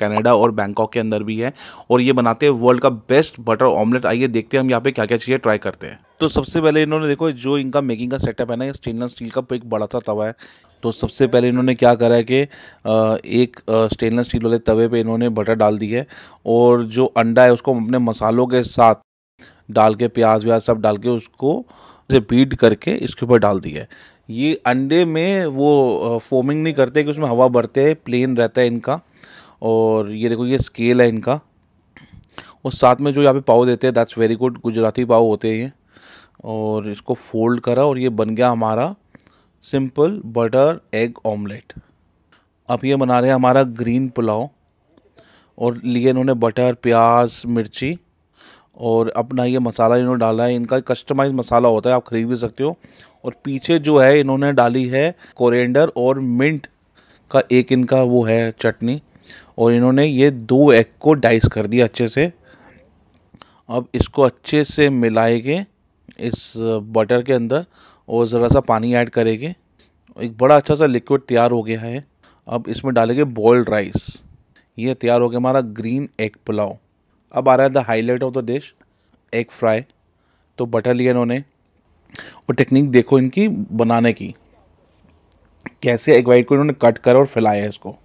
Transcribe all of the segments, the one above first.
Canada और Bangkok के अंदर भी है और ये बनाते हैं वर्ल्ड का बेस्ट बटर ऑमलेट आइए देखते हैं हम यहाँ पे क्या क्या चीज़ें ट्राई करते हैं तो सबसे पहले इन्होंने देखो जो इनका मेकिंग का सेटअप है ना ये स्टेनलेस स्टील का एक बड़ा सा तवा है तो सबसे पहले इन्होंने क्या करा है कि एक स्टेनलेस स्टील वाले तवे पर इन्होंने बटर डाल दी है और जो अंडा है उसको अपने मसालों के साथ डाल के प्याज व्याज सब डाल के उसको बीट करके इसके ऊपर डाल दिया है ये अंडे में वो फोमिंग नहीं करते कि उसमें हवा बढ़ते हैं प्लेन रहता है इनका और ये देखो ये स्केल है इनका और साथ में जो यहाँ पे पाव देते हैं दैट्स वेरी गुड गुजराती पाव होते हैं ये और इसको फोल्ड करा और ये बन गया हमारा सिंपल बटर एग ऑमलेट अब ये बना रहे हैं हमारा ग्रीन पुलाव और लिए इन्होंने बटर प्याज मिर्ची और अपना ये मसाला इन्होंने डाला है इनका कस्टमाइज मसाला होता है आप खरीद भी सकते हो और पीछे जो है इन्होंने डाली है कोरिएंडर और मिंट का एक इनका वो है चटनी और इन्होंने ये दो एग को डाइस कर दिया अच्छे से अब इसको अच्छे से मिलाए के इस बटर के अंदर और ज़रा सा पानी ऐड करेंगे एक बड़ा अच्छा सा लिक्विड तैयार हो गया है अब इसमें डालेंगे बॉयल्ड राइस ये तैयार हो गया हमारा ग्रीन एग पुलाव अब आ रहा है the highlight of the dish egg fry तो बटर लिया इन्होंने और टेक्निक देखो इनकी बनाने की कैसे एग वाइट को इन्होंने कट करा और फैलाया इसको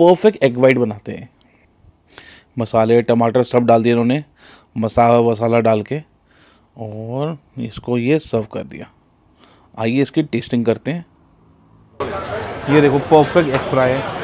परफेक्ट एग वाइट बनाते हैं मसाले टमाटर सब डाल दिए इन्होंने मसाला वसाला डाल के और इसको ये सर्व कर दिया आइए इसकी टेस्टिंग करते हैं ये देखो परफेक्ट एग फ्राई है